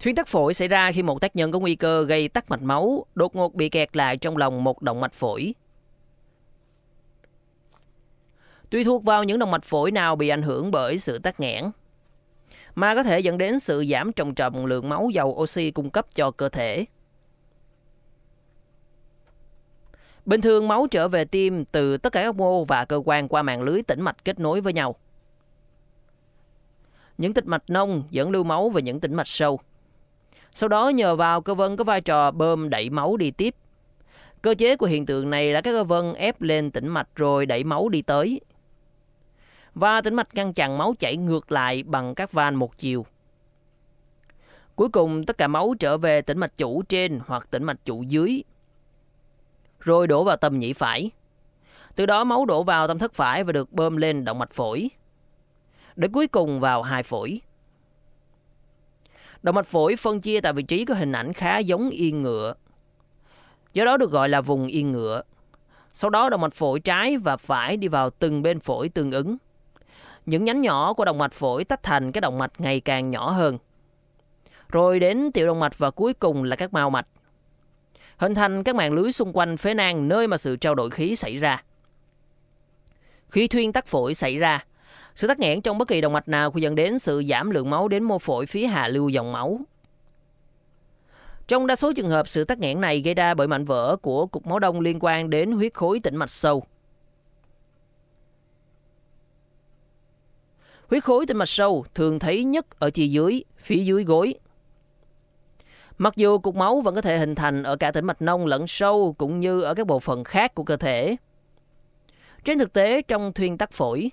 Thuyên tắc phổi xảy ra khi một tác nhân có nguy cơ gây tắc mạch máu, đột ngột bị kẹt lại trong lòng một động mạch phổi. Tùy thuộc vào những động mạch phổi nào bị ảnh hưởng bởi sự tắc nghẽn, mà có thể dẫn đến sự giảm trầm trầm lượng máu giàu oxy cung cấp cho cơ thể. Bình thường máu trở về tim từ tất cả các mô và cơ quan qua mạng lưới tĩnh mạch kết nối với nhau. Những tĩnh mạch nông dẫn lưu máu về những tĩnh mạch sâu. Sau đó nhờ vào cơ vân có vai trò bơm đẩy máu đi tiếp. Cơ chế của hiện tượng này là các cơ vân ép lên tĩnh mạch rồi đẩy máu đi tới. Và tĩnh mạch ngăn chặn máu chảy ngược lại bằng các van một chiều. Cuối cùng tất cả máu trở về tĩnh mạch chủ trên hoặc tĩnh mạch chủ dưới. Rồi đổ vào tâm nhĩ phải. Từ đó máu đổ vào tâm thất phải và được bơm lên động mạch phổi. Để cuối cùng vào hai phổi. Động mạch phổi phân chia tại vị trí có hình ảnh khá giống yên ngựa. Do đó được gọi là vùng yên ngựa. Sau đó động mạch phổi trái và phải đi vào từng bên phổi tương ứng. Những nhánh nhỏ của động mạch phổi tách thành các động mạch ngày càng nhỏ hơn. Rồi đến tiểu động mạch và cuối cùng là các mao mạch. Hình thành các mạng lưới xung quanh phế nang nơi mà sự trao đổi khí xảy ra. Khi thuyên tắc phổi xảy ra, sự tắc nghẽn trong bất kỳ động mạch nào cũng dẫn đến sự giảm lượng máu đến mô phổi phía hạ lưu dòng máu. Trong đa số trường hợp, sự tắc nghẽn này gây ra bởi mảnh vỡ của cục máu đông liên quan đến huyết khối tĩnh mạch sâu. Huyết khối tĩnh mạch sâu thường thấy nhất ở chi dưới, phía dưới gối. Mặc dù cục máu vẫn có thể hình thành ở cả tĩnh mạch nông lẫn sâu cũng như ở các bộ phận khác của cơ thể. Trên thực tế, trong thuyên tắc phổi,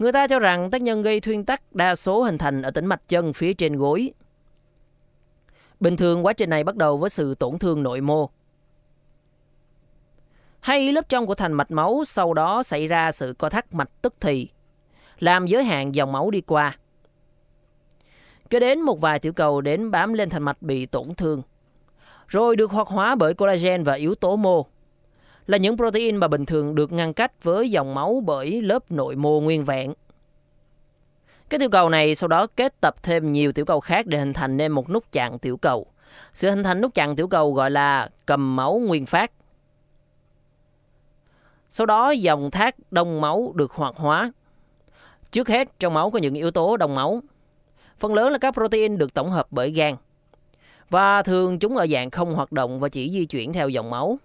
Người ta cho rằng tác nhân gây thuyên tắc đa số hình thành ở tĩnh mạch chân phía trên gối. Bình thường quá trình này bắt đầu với sự tổn thương nội mô. Hay lớp trong của thành mạch máu sau đó xảy ra sự co thắt mạch tức thì, làm giới hạn dòng máu đi qua. Kế đến một vài tiểu cầu đến bám lên thành mạch bị tổn thương, rồi được hoạt hóa bởi collagen và yếu tố mô là những protein mà bình thường được ngăn cách với dòng máu bởi lớp nội mô nguyên vẹn. Cái tiểu cầu này sau đó kết tập thêm nhiều tiểu cầu khác để hình thành nên một nút chặn tiểu cầu. Sự hình thành nút chặn tiểu cầu gọi là cầm máu nguyên phát. Sau đó dòng thác đông máu được hoạt hóa. Trước hết trong máu có những yếu tố đông máu. Phần lớn là các protein được tổng hợp bởi gan. Và thường chúng ở dạng không hoạt động và chỉ di chuyển theo dòng máu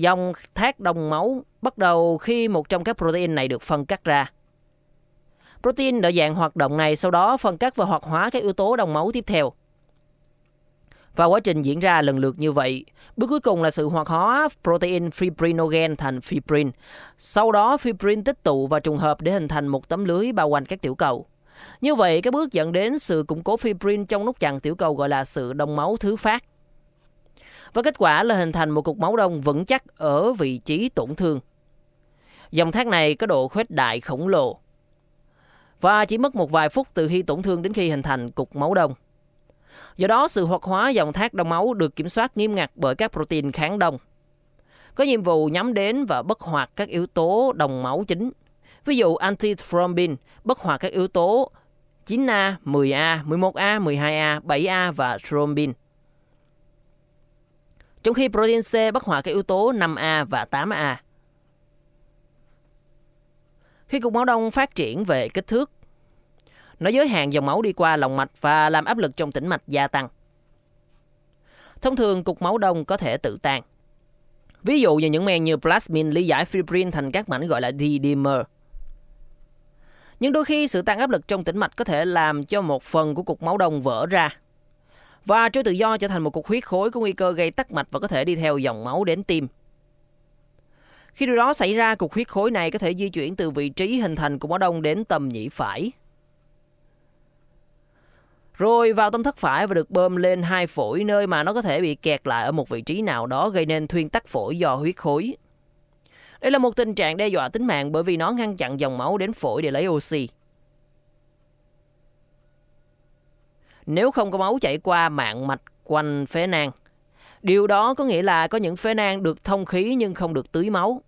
dòng thác đông máu bắt đầu khi một trong các protein này được phân cắt ra. Protein đa dạng hoạt động này sau đó phân cắt và hoạt hóa các yếu tố đông máu tiếp theo. Và quá trình diễn ra lần lượt như vậy, bước cuối cùng là sự hoạt hóa protein fibrinogen thành fibrin. Sau đó fibrin tích tụ và trùng hợp để hình thành một tấm lưới bao quanh các tiểu cầu. Như vậy, các bước dẫn đến sự củng cố fibrin trong nút chặn tiểu cầu gọi là sự đông máu thứ phát với kết quả là hình thành một cục máu đông vững chắc ở vị trí tổn thương. Dòng thác này có độ khuếch đại khổng lồ và chỉ mất một vài phút từ khi tổn thương đến khi hình thành cục máu đông. Do đó, sự hoạt hóa dòng thác đông máu được kiểm soát nghiêm ngặt bởi các protein kháng đông. Có nhiệm vụ nhắm đến và bất hoạt các yếu tố đồng máu chính. Ví dụ antithrombin bất hoạt các yếu tố 9A, 10A, 11A, 12A, 7A và thrombin trong khi protein C bất hòa các yếu tố 5A và 8A. Khi cục máu đông phát triển về kích thước, nó giới hạn dòng máu đi qua lòng mạch và làm áp lực trong tĩnh mạch gia tăng. Thông thường, cục máu đông có thể tự tan. Ví dụ như những men như plasmin lý giải fibrin thành các mảnh gọi là D-dimer. Nhưng đôi khi sự tăng áp lực trong tĩnh mạch có thể làm cho một phần của cục máu đông vỡ ra, và trôi tự do trở thành một cục huyết khối có nguy cơ gây tắc mạch và có thể đi theo dòng máu đến tim. Khi điều đó xảy ra, cục huyết khối này có thể di chuyển từ vị trí hình thành của máu đông đến tầm nhĩ phải. Rồi vào tâm thất phải và được bơm lên hai phổi nơi mà nó có thể bị kẹt lại ở một vị trí nào đó gây nên thuyên tắc phổi do huyết khối. Đây là một tình trạng đe dọa tính mạng bởi vì nó ngăn chặn dòng máu đến phổi để lấy oxy. nếu không có máu chảy qua mạng mạch quanh phế nang. Điều đó có nghĩa là có những phế nang được thông khí nhưng không được tưới máu.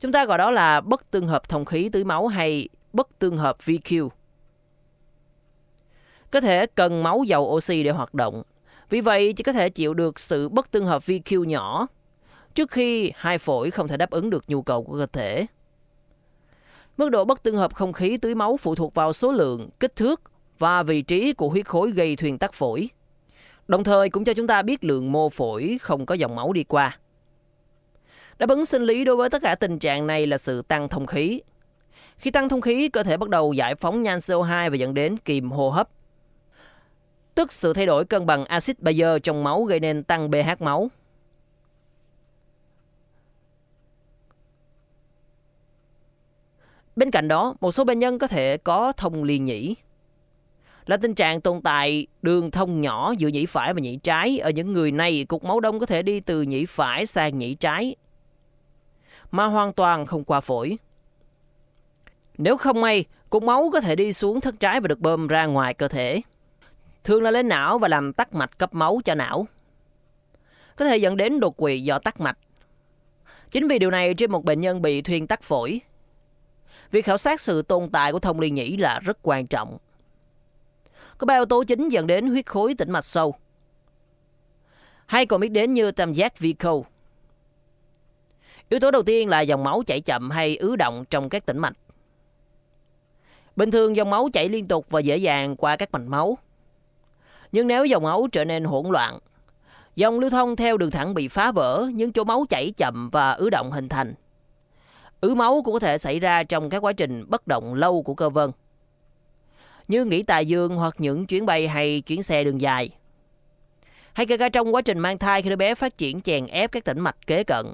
Chúng ta gọi đó là bất tương hợp thông khí tưới máu hay bất tương hợp VQ. Cơ thể cần máu giàu oxy để hoạt động. Vì vậy, chỉ có thể chịu được sự bất tương hợp VQ nhỏ trước khi hai phổi không thể đáp ứng được nhu cầu của cơ thể. Mức độ bất tương hợp không khí tưới máu phụ thuộc vào số lượng, kích thước và vị trí của huyết khối gây thuyền tắc phổi. Đồng thời cũng cho chúng ta biết lượng mô phổi không có dòng máu đi qua. Đáp ứng sinh lý đối với tất cả tình trạng này là sự tăng thông khí. Khi tăng thông khí, cơ thể bắt đầu giải phóng nhan CO2 và dẫn đến kìm hô hấp. Tức sự thay đổi cân bằng axit bazơ trong máu gây nên tăng pH máu. Bên cạnh đó, một số bệnh nhân có thể có thông liên nhĩ, là tình trạng tồn tại đường thông nhỏ giữa nhĩ phải và nhĩ trái. Ở những người này, cục máu đông có thể đi từ nhĩ phải sang nhĩ trái, mà hoàn toàn không qua phổi. Nếu không may, cục máu có thể đi xuống thất trái và được bơm ra ngoài cơ thể. Thường là lên não và làm tắc mạch cấp máu cho não. Có thể dẫn đến đột quỵ do tắc mạch. Chính vì điều này trên một bệnh nhân bị thuyên tắc phổi, việc khảo sát sự tồn tại của thông liên nhĩ là rất quan trọng có ba yếu tố chính dẫn đến huyết khối tĩnh mạch sâu. Hay còn biết đến như tam giác vi khâu. Yếu tố đầu tiên là dòng máu chảy chậm hay ứ động trong các tĩnh mạch. Bình thường dòng máu chảy liên tục và dễ dàng qua các mạch máu. Nhưng nếu dòng máu trở nên hỗn loạn, dòng lưu thông theo đường thẳng bị phá vỡ, những chỗ máu chảy chậm và ứ động hình thành. Ứ máu cũng có thể xảy ra trong các quá trình bất động lâu của cơ vân như nghỉ tại giường hoặc những chuyến bay hay chuyến xe đường dài. Hay kể cả trong quá trình mang thai khi đứa bé phát triển chèn ép các tĩnh mạch kế cận.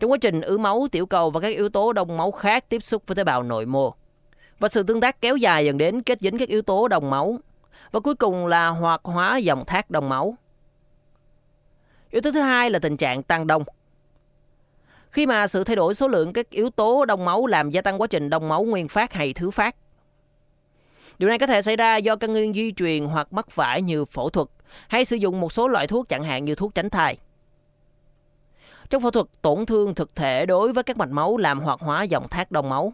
Trong quá trình ứ máu, tiểu cầu và các yếu tố đông máu khác tiếp xúc với tế bào nội mô. Và sự tương tác kéo dài dần đến kết dính các yếu tố đông máu. Và cuối cùng là hoạt hóa dòng thác đông máu. Yếu tố thứ hai là tình trạng tăng đông. Khi mà sự thay đổi số lượng các yếu tố đông máu làm gia tăng quá trình đông máu nguyên phát hay thứ phát. Điều này có thể xảy ra do căn nguyên di truyền hoặc mắc phải như phẫu thuật hay sử dụng một số loại thuốc chẳng hạn như thuốc tránh thai. Trong phẫu thuật, tổn thương thực thể đối với các mạch máu làm hoạt hóa dòng thác đông máu.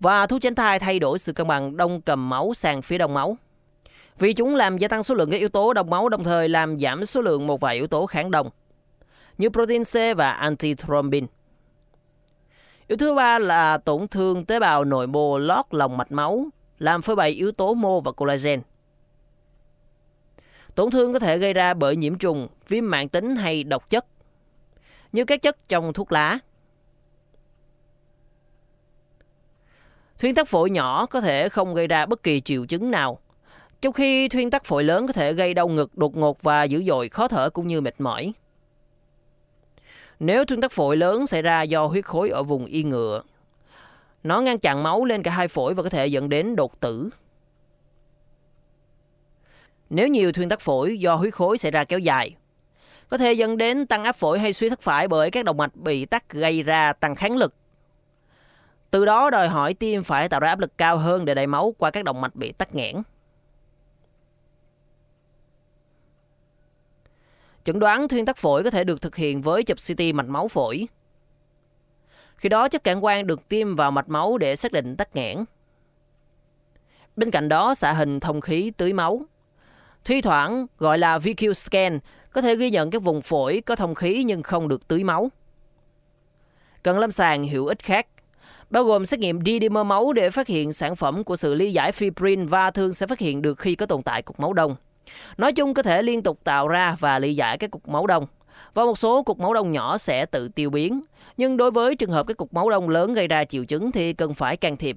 Và thuốc tránh thai thay đổi sự cân bằng đông cầm máu sang phía đông máu. Vì chúng làm gia tăng số lượng các yếu tố đông máu đồng thời làm giảm số lượng một vài yếu tố kháng đông như protein C và antithrombin. Yếu thứ ba là tổn thương tế bào nội mô lót lòng mạch máu làm phơi bày yếu tố mô và collagen. Tổn thương có thể gây ra bởi nhiễm trùng, viêm mạng tính hay độc chất, như các chất trong thuốc lá. Thuyên tắc phổi nhỏ có thể không gây ra bất kỳ triệu chứng nào, trong khi thuyên tắc phổi lớn có thể gây đau ngực đột ngột và dữ dội, khó thở cũng như mệt mỏi. Nếu thuyên tắc phổi lớn xảy ra do huyết khối ở vùng y ngựa, nó ngăn chặn máu lên cả hai phổi và có thể dẫn đến đột tử. Nếu nhiều thuyên tắc phổi do huyết khối xảy ra kéo dài, có thể dẫn đến tăng áp phổi hay suy thất phải bởi các động mạch bị tắc gây ra tăng kháng lực. Từ đó đòi hỏi tim phải tạo ra áp lực cao hơn để đẩy máu qua các động mạch bị tắc nghẽn. Chẩn đoán thuyên tắc phổi có thể được thực hiện với chụp CT mạch máu phổi. Khi đó chất cản quang được tiêm vào mạch máu để xác định tắc nghẽn. Bên cạnh đó xạ hình thông khí tưới máu. Thi thoảng gọi là VQ scan có thể ghi nhận các vùng phổi có thông khí nhưng không được tưới máu. Cần lâm sàng hữu ích khác bao gồm xét nghiệm didimer máu để phát hiện sản phẩm của sự ly giải fibrin và thường sẽ phát hiện được khi có tồn tại cục máu đông. Nói chung có thể liên tục tạo ra và ly giải các cục máu đông. Và một số cục máu đông nhỏ sẽ tự tiêu biến. Nhưng đối với trường hợp các cục máu đông lớn gây ra triệu chứng thì cần phải can thiệp.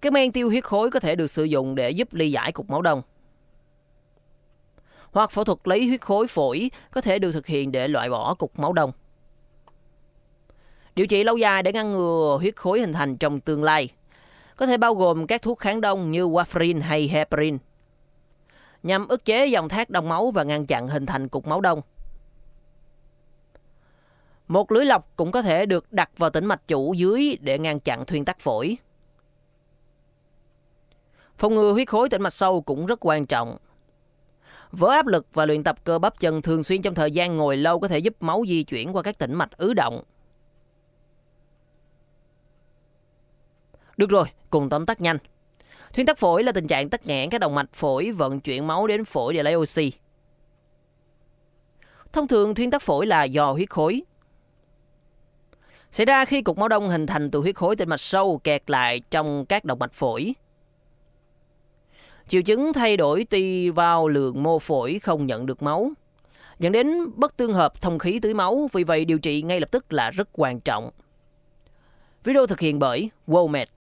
Các men tiêu huyết khối có thể được sử dụng để giúp ly giải cục máu đông. Hoặc phẫu thuật lấy huyết khối phổi có thể được thực hiện để loại bỏ cục máu đông. Điều trị lâu dài để ngăn ngừa huyết khối hình thành trong tương lai có thể bao gồm các thuốc kháng đông như warfarin hay heparin nhằm ức chế dòng thác đông máu và ngăn chặn hình thành cục máu đông. Một lưới lọc cũng có thể được đặt vào tĩnh mạch chủ dưới để ngăn chặn thuyên tắc phổi. Phòng ngừa huyết khối tĩnh mạch sâu cũng rất quan trọng. Vỡ áp lực và luyện tập cơ bắp chân thường xuyên trong thời gian ngồi lâu có thể giúp máu di chuyển qua các tĩnh mạch ứ động. Được rồi, cùng tóm tắt nhanh. Thuyên tắc phổi là tình trạng tắc nghẽn các động mạch phổi vận chuyển máu đến phổi để lấy oxy. Thông thường thuyên tắc phổi là do huyết khối, xảy ra khi cục máu đông hình thành từ huyết khối tĩnh mạch sâu kẹt lại trong các động mạch phổi. Triệu chứng thay đổi tùy vào lượng mô phổi không nhận được máu, dẫn đến bất tương hợp thông khí tưới máu, vì vậy điều trị ngay lập tức là rất quan trọng. Video thực hiện bởi WOMED.